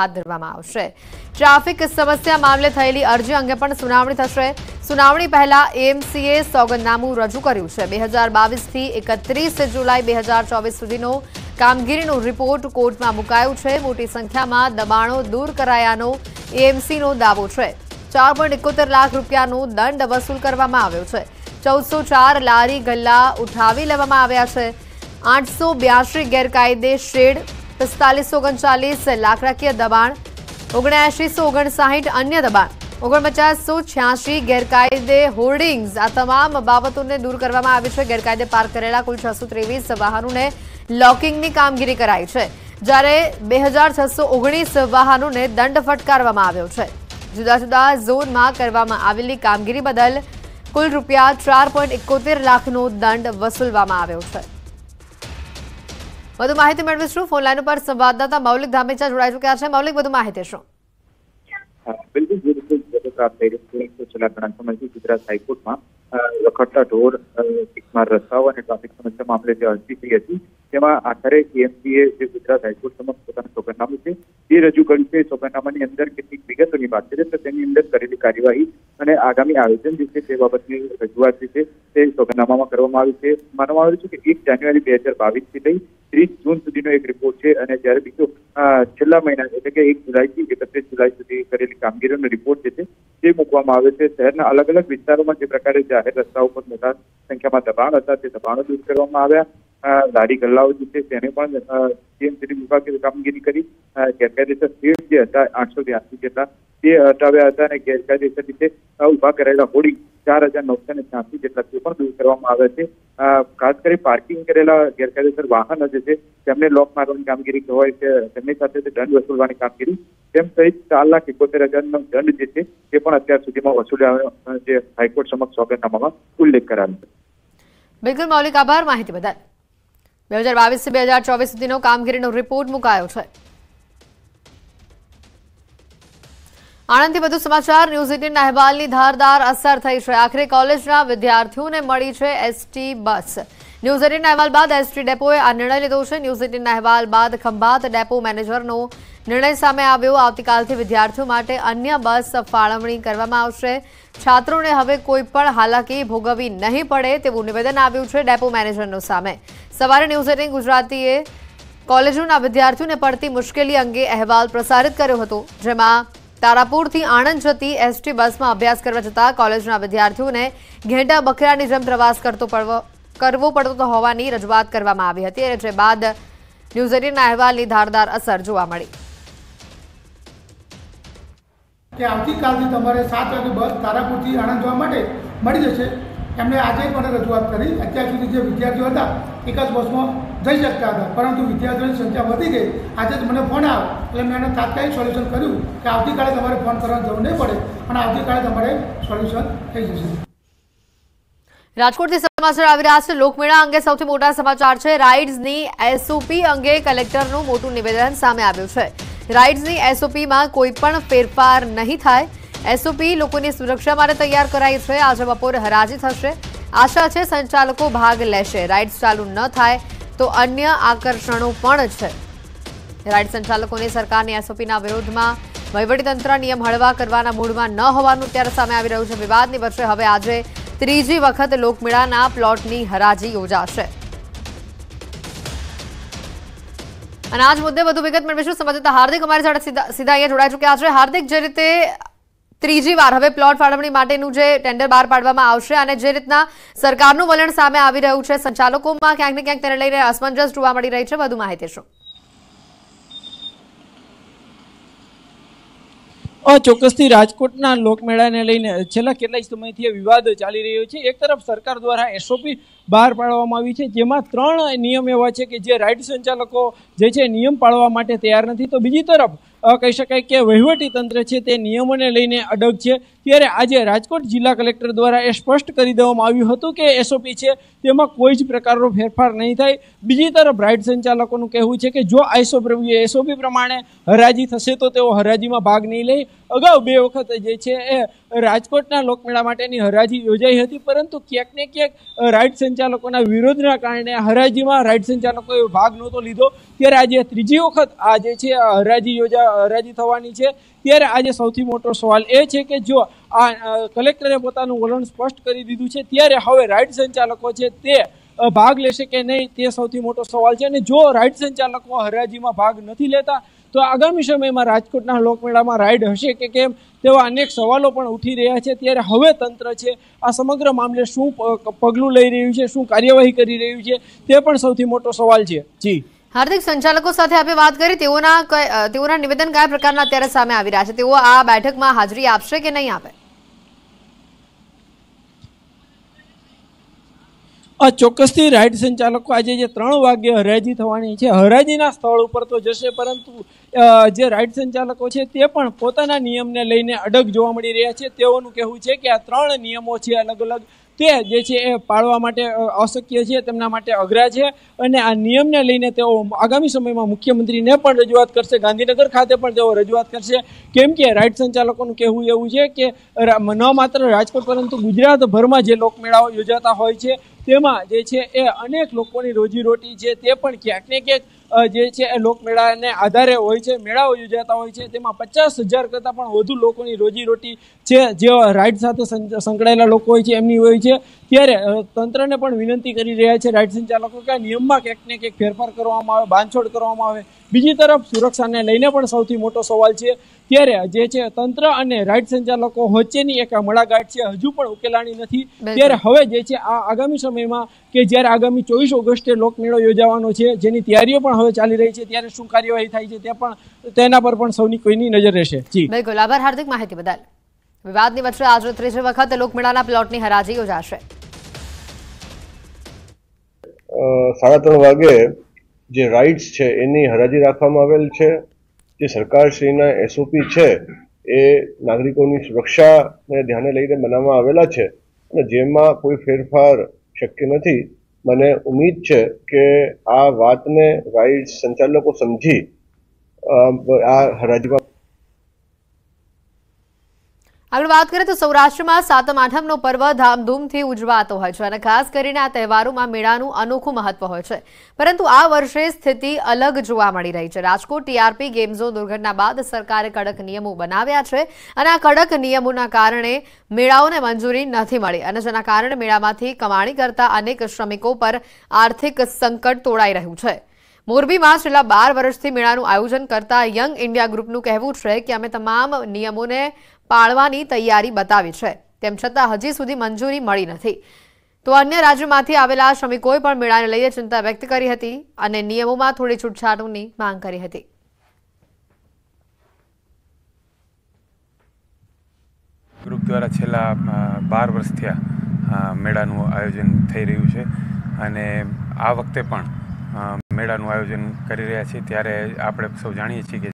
હાથ ધરવામાં આવશે ટ્રાફિક સમસ્યા મામલે થયેલી અરજી અંગે પણ સુનાવણી થશે સુનાવણી પહેલા એએમસીએ સોગંદનામું રજૂ કર્યું છે બે હજાર બાવીસથી એકત્રીસ જુલાઈ બે હજાર ચોવીસ સુધીનો કામગીરીનો રિપોર્ટ કોર્ટમાં મુકાયો છે મોટી સંખ્યામાં દબાણો દૂર કરાયાનો એએમસીનો દાવો છે ચાર પોઈન્ટ એકોતેર લાખ રૂપિયાનો દંડ વસૂલ કરવામાં આવ્યો છે ચૌદસો ચાર લારી ગલ્લા ઉઠાવી લેવામાં આવ્યા છે આઠસો બ્યાસી ગેરકાયદે શેડ પિસ્તાલીસો ઓગણચાલીસ લાકડાકીય દબાણ ઓગણએંશીસો ઓગણસાહીઠ અન્ય દબાણ ઓગણપચાસસો છ્યાસી ગેરકાયદે હોર્ડિંગ્સ આ તમામ બાબતોને દૂર કરવામાં આવી છે ગેરકાયદે પાર્ક કરેલા કુલ છસો ત્રેવીસ વાહનોને લોકિંગની કામગીરી કરાઈ છે જ્યારે બે હજાર છસો ઓગણીસ વાહનોને દંડ ફટકારવામાં આવ્યો છે જુદા જુદા ઝોનમાં કરવામાં આવેલી કામગીરી બદલ કુલ રૂપિયા ચાર પોઈન્ટ એકોતેર લાખનો દંડ વસૂલવામાં આવ્યો છે વધુ માહિતી મેળવીશું ફોનલાઈન ઉપર સંવાદદાતા મૌલિક ધામેચા જોડાઈ ચુક્યા છે મૌલિક વધુ માહિતી શું બિલકુલ જે રીતે વિગતો આપ લઈ રહ્યા છો ઢોર રસ્તાઓ અને ટ્રાફિક સમસ્યા મામલે જે અરજી થઈ હતી તેમાં આખરે એએમસીએ જે ગુજરાત હાઈકોર્ટ સમક્ષ પોતાનું સોગંદનામું છે તે રજૂ કર્યું છે સોગંદનામાની અંદર કેટલીક વિગતોની વાત છે તો તેની અંદર કરેલી કાર્યવાહી અને આગામી આયોજન જે છે તે બાબતની રજૂઆત છે તે સોગંદનામામાં કરવામાં આવી છે માનવામાં આવ્યું છે કે એક જાન્યુઆરી બે હજાર બાવીસથી લઈ ત્રીસ જૂન સુધીનો એક રિપોર્ટ છે અને જ્યારે બીજો છેલ્લા મહિના એટલે કે એક જુલાઈથી એકત્રીસ જુલાઈ સુધી કરેલી કામગીરીનો રિપોર્ટ જે છે તે મૂકવામાં આવે છે શહેરના અલગ અલગ વિસ્તારોમાં જે પ્રકારે જાહેર રસ્તા ઉપર મોટા સંખ્યામાં દબાણ હતા તે દબાણો દૂર કરવામાં આવ્યા લારી ગલ્લાઓ જે છે તેને પણ ટીએમસીની વિભાગે કામગીરી કરી ગેરકાયદેસર સ્ટેટ જે હતા આઠસો બ્યાસી જેટલા તે હટાવ્યા હતા અને ગેરકાયદેસર રીતે ઉભા કરેલા હોડી ચાર હજાર નવસો ને છ્યાસી જેટલા તે પણ દૂર કરવામાં આવ્યા છે ખાસ કરી પાર્કિંગ કરેલા ગેરકાયદેસર વાહનો જે છે તેમને લોક મારવાની કામગીરી હોય કે તેમની સાથે દંડ વસૂલવાની કામગીરી તેમ સહિત ચાર લાખ એકોતેર હજારનો દંડ જે છે તે પણ અત્યાર સુધીમાં વસૂલ્યા જે હાઈકોર્ટ સમક્ષ સોગંદનામામાં ઉલ્લેખ કરાયો છે બિલકુલ મૌલિક આભાર માહિતી બદલ બે હજાર બાવીસથી બે હજાર ચોવીસ સુધીનો કામગીરીનો રિપોર્ટ મુકાયો છે આણંદથી વધુ સમાચાર ન્યૂઝ એટીન અહેવાલની ધારદાર અસર થઈ છે આખરે કોલેજના વિદ્યાર્થીઓને મળી છે એસટી બસ ન્યૂઝ એટીન અહેવાલ બાદ એસટી ડેપોએ આ નિર્ણય લીધો છે ન્યૂઝ એટીન અહેવાલ બાદ ખંભાત ડેપો મેનેજરનો નિર્ણય સામે આવ્યો આવતીકાલથી વિદ્યાર્થીઓ માટે અન્ય બસ ફાળવણી કરવામાં આવશે છાત્રોને હવે કોઈ પણ હાલાકી ભોગવવી નહીં પડે તેવું નિવેદન આવ્યું છે ડેપો મેનેજરનો સામે સવારે ન્યૂઝ એટીન ગુજરાતીએ કોલેજોના વિદ્યાર્થીઓને પડતી મુશ્કેલી અંગે અહેવાલ પ્રસારિત કર્યો હતો જેમાં તારાપુરથી આણંદ જતી એસટી બસમાં અભ્યાસ કરવા જતા કોલેજના વિદ્યાર્થીઓને ઘેંટા બકરાની જેમ પ્રવાસ કરતો કરવો પડતો હોવાની રજૂઆત કરવામાં આવી હતી અને જે બાદ ન્યૂઝ એટીનના અહેવાલની ધારદાર અસર જોવા મળી કે આવતીકાલથી તમારે સાત વાગે બસ તારાપુરથી આણંદ જવા માટે મળી જશે એમણે આજે મને રજૂઆત કરી અત્યાર સુધી જે વિદ્યાર્થીઓ હતા એક જ બસમાં જઈ શકતા હતા પરંતુ વિદ્યાર્થીઓની સંખ્યા વધી ગઈ આજે જ મને ફોન આવ્યો એટલે મેં એને તાત્કાલિક સોલ્યુશન કર્યું કે આવતીકાલે તમારે ફોન કરવાની જરૂર નહીં પડે અને આવતીકાલે તમારે સોલ્યુશન થઈ જશે રાજકોટથી સમાચાર આવી રહ્યા છે લોકમેળા અંગે સૌથી મોટા સમાચાર છે રાઇડ્સની એસઓપી અંગે કલેક્ટરનું મોટું નિવેદન સામે આવ્યું છે રાઇડ્સની એસઓપીમાં કોઈ પણ ફેરફાર નહીં થાય એસઓપી લોકોની સુરક્ષા માટે તૈયાર કરાઈ છે આજે બપોરે હરાજી થશે આશા છે સંચાલકો ભાગ લેશે રાઇડ્સ ચાલુ ન થાય તો અન્ય આકર્ષણો પણ છે રાઇડ સંચાલકોને સરકારની એસઓપીના વિરોધમાં વહીવટીતંત્ર નિયમ હળવા કરવાના મૂડમાં ન હોવાનું ત્યારે સામે આવી રહ્યું છે વિવાદની વચ્ચે હવે આજે ત્રીજી વખત લોકમેળાના પ્લોટની હરાજી યોજાશે અને આજ મુદ્દે વધુ વિગત મેળવીશું સમજતા હાર્દિક અમારી સાથે સીધા અહીંયા જોડાઈ ચૂક્યા છે હાર્દિક જે રીતે ત્રીજી વાર હવે પ્લોટ ફાળવણી માટેનું જે ટેન્ડર બહાર પાડવામાં આવશે અને જે રીતના સરકારનું વલણ સામે આવી રહ્યું છે સંચાલકોમાં ક્યાંક ને ક્યાંક તેને લઈને અસમંજસ જોવા મળી રહી છે વધુ માહિતી શું ચોક્કસથી રાજકોટના લોકમેળાને લઈને છેલ્લા કેટલાય સમયથી વિવાદ ચાલી રહ્યો છે એક તરફ સરકાર દ્વારા એસઓપી બહાર પાડવામાં આવી છે જેમાં ત્રણ નિયમ એવા છે કે જે રાઇડ સંચાલકો જે છે નિયમ પાળવા માટે તૈયાર નથી તો બીજી તરફ કહી શકાય કે વહીવટી તંત્ર છે તે નિયમોને લઈને અડગ છે ત્યારે આજે રાજકોટ જિલ્લા કલેક્ટર દ્વારા એ સ્પષ્ટ કરી દેવામાં આવ્યું હતું કે એસઓપી છે તેમાં કોઈ જ પ્રકારનો ફેરફાર નહીં થાય બીજી તરફ રાઇડ સંચાલકોનું કહેવું છે કે જો આઈસો એસઓપી પ્રમાણે હરાજી થશે તો તેઓ હરાજીમાં ભાગ નહીં લે અગાઉ બે વખત જે છે એ રાજકોટના લોકમેળા માટેની હરાજી યોજાઈ હતી પરંતુ ક્યાંક ને ક્યાંક રાઇડ સંચાલકોના વિરોધના કારણે હરાજીમાં રાઇડ સંચાલકોએ ભાગ નહોતો લીધો ત્યારે આજે ત્રીજી વખત આ જે છે હરાજી યોજા હરાજી થવાની છે ત્યારે આજે સૌથી મોટો સવાલ એ છે કે જો આ કલેક્ટરે પોતાનું વલણ સ્પષ્ટ કરી દીધું છે ત્યારે હવે રાઇડ સંચાલકો છે તે ભાગ લેશે કે નહીં તે સૌથી મોટો સવાલ છે અને જો રાઇડ સંચાલકો હરાજીમાં ભાગ નથી લેતા તો આગામી સમયમાં રાજકોટના લોકમેળામાં રાઈડ હશે કે કેમ તેવા અનેક સવાલો પણ ઉઠી રહ્યા છે ત્યારે હવે તંત્ર છે આ સમગ્ર મામલે શું પગલું લઈ રહ્યું છે શું કાર્યવાહી કરી રહ્યું છે તે પણ સૌથી મોટો સવાલ છે જી હાર્દિક સંચાલકો સાથે આપણે વાત કરી તેઓના તેઓના નિવેદન કયા પ્રકારના અત્યારે સામે આવી રહ્યા છે તેઓ આ બેઠકમાં હાજરી આપશે કે નહીં આપે આ ચોક્કસથી રાઇડ સંચાલકો આજે જે ત્રણ વાગ્યે હરાજી થવાની છે હરાજીના સ્થળ ઉપર તો જશે પરંતુ જે રાઇડ સંચાલકો છે તે પણ પોતાના નિયમને લઈને અડગ જોવા મળી રહ્યા છે તેઓનું કહેવું છે કે આ ત્રણ નિયમો છે અલગ અલગ તે જે છે એ પાળવા માટે અશક્ય છે તેમના માટે અઘરા છે અને આ નિયમને લઈને તેઓ આગામી સમયમાં મુખ્યમંત્રીને પણ રજૂઆત કરશે ગાંધીનગર ખાતે પણ તેઓ રજૂઆત કરશે કેમ કે રાઇટ સંચાલકોનું કહેવું એવું છે કે ન માત્ર રાજકોટ પરંતુ ગુજરાતભરમાં જે લોકમેળાઓ યોજાતા હોય છે તેમાં જે છે એ અનેક લોકોની રોજીરોટી છે તે પણ ક્યાંક ને ક્યાંક જે છે એ લોકમેળાને આધારે હોય છે મેળાઓ યોજાતા હોય છે તેમાં પચાસ હજાર કરતાં પણ વધુ લોકોની રોજીરોટી છે જે રાઇડ સાથે સંકળાયેલા લોકો હોય છે એમની હોય છે ત્યારે તંત્રને પણ વિનંતી કરી રહ્યા છે રાઇડ સંચાલકો કે નિયમમાં ક્યાંક ને ક્યાંક ફેરફાર કરવામાં આવે બાંધછોડ કરવામાં આવે બીજી તરફ સુરક્ષાને લઈને પણ સૌથી મોટો સવાલ છે ત્યારે જે છે તંત્ર અને રાઇડ સંચાલકો વચ્ચેની એક મળાગાટ છે હજુ પણ ઉકેલાણી નથી ત્યારે હવે જે છે આ આગામી સમયમાં કે જ્યારે આગામી ચોવીસ ઓગસ્ટે લોકમેળો યોજાવાનો છે જેની તૈયારીઓ પણ હવે ચાલી રહી છે ત્યારે શું કાર્યવાહી થાય છે તે પણ તેના પર પણ સૌની કોઈની નજર રહેશે જી બિલકુલ આભાર હાર્દિક માહિતી બદલ વિવાદની વચ્ચે આજે ત્રીજી વખત લોકમેળાના પ્લોટની હરાજી યોજાશે સાડા ત્રણ વાગે જે રાઇટ્સ છે એની હરાજી રાખવામાં આવેલ છે જે સરકારશ્રીના એસઓપી છે એ નાગરિકોની સુરક્ષાને ધ્યાને લઈને બનાવવામાં આવેલા છે અને જેમાં કોઈ ફેરફાર શક્ય નથી મને ઉમીદ છે કે આ વાતને રાઇટ્સ સંચાલકો સમજી આ હરાજીમાં આગળ વાત કરીએ તો સૌરાષ્ટ્રમાં સાતમ આઠમનો પર્વ ધામધૂમથી ઉજવાતો હોય છે અને ખાસ કરીને આ તહેવારોમાં મેળાનું અનોખું મહત્વ હોય છે પરંતુ આ વર્ષે સ્થિતિ અલગ જોવા મળી રહી છે રાજકોટ ટીઆરપી ગેમ દુર્ઘટના બાદ સરકારે કડક નિયમો બનાવ્યા છે અને આ કડક નિયમોના કારણે મેળાઓને મંજૂરી નથી મળી અને જેના કારણે મેળામાંથી કમાણી કરતા અનેક શ્રમિકો પર આર્થિક સંકટ તોડાઈ રહ્યું છે મોરબીમાં છેલ્લા બાર વર્ષથી મેળાનું આયોજન કરતા યંગ ઇન્ડિયા ગ્રુપનું કહેવું છે કે અમે તમામ નિયમોને પાળવાની તૈયારી બતાવી છે તેમ છતાં હજી સુધી મંજૂરી મળી નથી તો અન્ય રાજ્યોમાંથી આવેલા શ્રમિકોએ પણ મેળાને લઈને ચિંતા વ્યક્ત કરી હતી અને નિયમોમાં થોડી છૂટછાટોની માંગ કરી હતી ગ્રુપ દ્વારા છેલ્લા બાર વર્ષ થયા મેળાનું આયોજન થઈ રહ્યું છે અને આ વખતે પણ મેળાનું આયોજન કરી રહ્યા છીએ ત્યારે આપણે સૌ જાણીએ છીએ કે